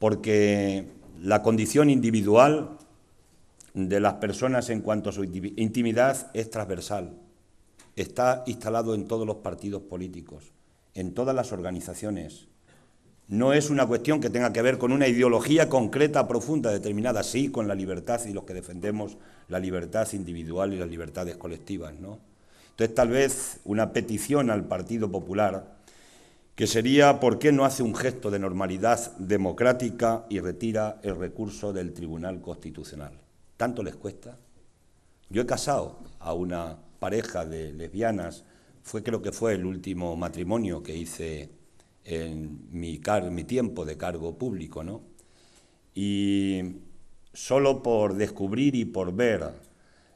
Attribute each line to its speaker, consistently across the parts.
Speaker 1: porque la condición individual de las personas en cuanto a su intimidad es transversal, está instalado en todos los partidos políticos, en todas las organizaciones. No es una cuestión que tenga que ver con una ideología concreta, profunda, determinada, sí, con la libertad y los que defendemos la libertad individual y las libertades colectivas, ¿no? Entonces, tal vez una petición al Partido Popular que sería por qué no hace un gesto de normalidad democrática y retira el recurso del Tribunal Constitucional. ¿Tanto les cuesta? Yo he casado a una pareja de lesbianas, fue creo que fue el último matrimonio que hice en mi, tiempo de cargo público, ¿no? Y solo por descubrir y por ver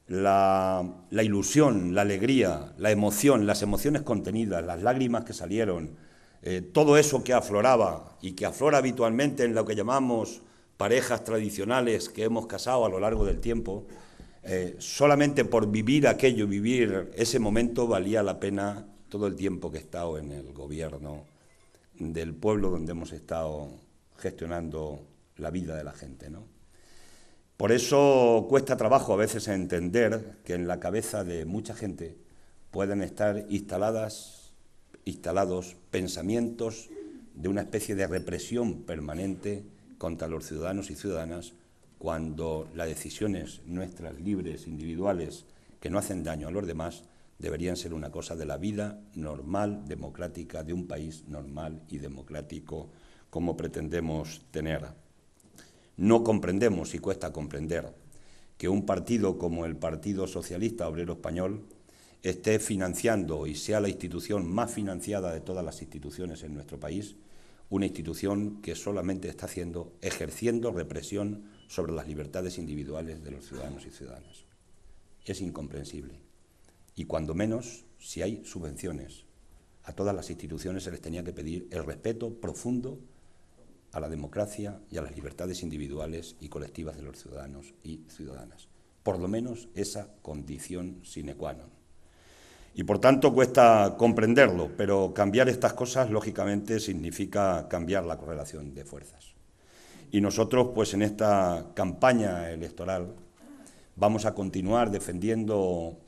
Speaker 1: la ilusión, la alegría, la emoción, las emociones contenidas, las lágrimas que salieron, eh, todo eso que afloraba y que aflora habitualmente en lo que llamamos parejas tradicionales que hemos casado a lo largo del tiempo, eh, solamente por vivir aquello, vivir ese momento, valía la pena todo el tiempo que he estado en el gobierno del pueblo donde hemos estado gestionando la vida de la gente. ¿no? Por eso cuesta trabajo a veces entender que en la cabeza de mucha gente pueden estar instaladas instalados pensamientos de una especie de represión permanente contra los ciudadanos y ciudadanas cuando las decisiones nuestras libres, individuales, que no hacen daño a los demás, deberían ser una cosa de la vida normal, democrática, de un país normal y democrático como pretendemos tener. No comprendemos, y cuesta comprender, que un partido como el Partido Socialista Obrero Español esté financiando y sea la institución más financiada de todas las instituciones en nuestro país, una institución que solamente está haciendo, ejerciendo represión sobre las libertades individuales de los ciudadanos y ciudadanas. Es incomprensible. Y cuando menos, si hay subvenciones, a todas las instituciones se les tenía que pedir el respeto profundo a la democracia y a las libertades individuales y colectivas de los ciudadanos y ciudadanas. Por lo menos esa condición sine qua non y por tanto cuesta comprenderlo, pero cambiar estas cosas lógicamente significa cambiar la correlación de fuerzas. Y nosotros pues en esta campaña electoral vamos a continuar defendiendo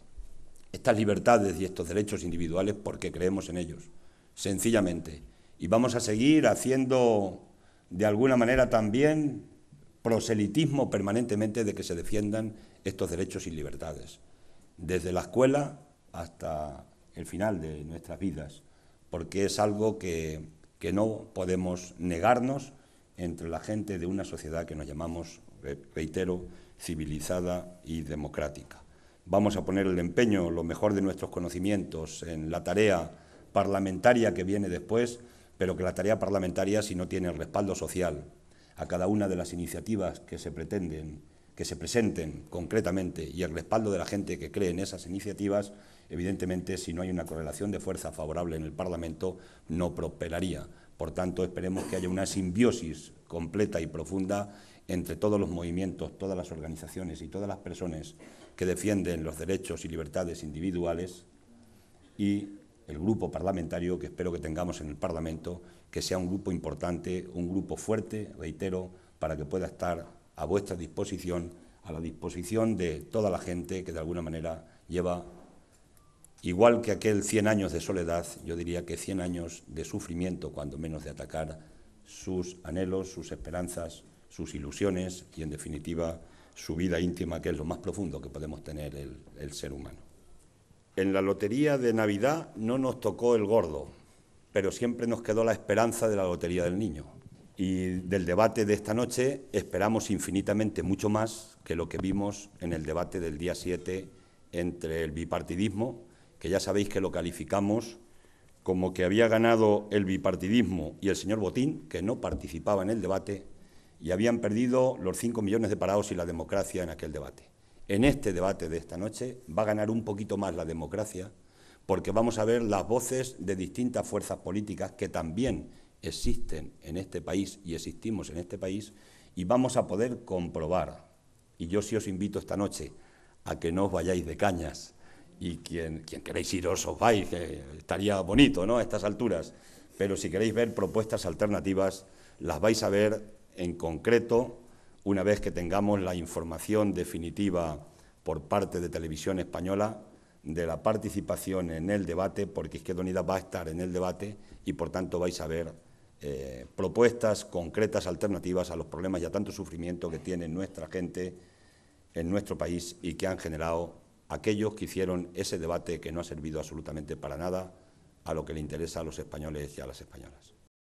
Speaker 1: estas libertades y estos derechos individuales porque creemos en ellos, sencillamente. Y vamos a seguir haciendo de alguna manera también proselitismo permanentemente de que se defiendan estos derechos y libertades, desde la escuela hasta el final de nuestras vidas, porque es algo que, que no podemos negarnos entre la gente de una sociedad que nos llamamos, reitero, civilizada y democrática. Vamos a poner el empeño, lo mejor de nuestros conocimientos, en la tarea parlamentaria que viene después, pero que la tarea parlamentaria, si no tiene el respaldo social a cada una de las iniciativas que se pretenden, que se presenten concretamente y el respaldo de la gente que cree en esas iniciativas, evidentemente, si no hay una correlación de fuerza favorable en el Parlamento, no prosperaría. Por tanto, esperemos que haya una simbiosis completa y profunda entre todos los movimientos, todas las organizaciones y todas las personas que defienden los derechos y libertades individuales y el grupo parlamentario que espero que tengamos en el Parlamento, que sea un grupo importante, un grupo fuerte, reitero, para que pueda estar a vuestra disposición, a la disposición de toda la gente que de alguna manera lleva Igual que aquel 100 años de soledad, yo diría que 100 años de sufrimiento, cuando menos de atacar sus anhelos, sus esperanzas, sus ilusiones y, en definitiva, su vida íntima, que es lo más profundo que podemos tener el, ser humano. En la lotería de Navidad no nos tocó el gordo, pero siempre nos quedó la esperanza de la lotería del niño. Y del debate de esta noche esperamos infinitamente mucho más que lo que vimos en el debate del día 7 entre el bipartidismo que ya sabéis que lo calificamos como que había ganado el bipartidismo y el señor Botín, que no participaba en el debate, y habían perdido los cinco millones de parados y la democracia en aquel debate. En este debate de esta noche va a ganar un poquito más la democracia, porque vamos a ver las voces de distintas fuerzas políticas que también existen en este país y existimos en este país, y vamos a poder comprobar, y yo sí os invito esta noche a que no os vayáis de cañas, y quien, quien queréis ir os vais, estaría bonito, ¿no?, a estas alturas. Pero si queréis ver propuestas alternativas, las vais a ver en concreto una vez que tengamos la información definitiva por parte de Televisión Española de la participación en el debate, porque Izquierda Unida va a estar en el debate y por tanto vais a ver eh, propuestas concretas alternativas a los problemas y a tanto sufrimiento que tiene nuestra gente en nuestro país y que han generado aquellos que hicieron ese debate que no ha servido absolutamente para nada a lo que le interesa a los españoles y a las españolas.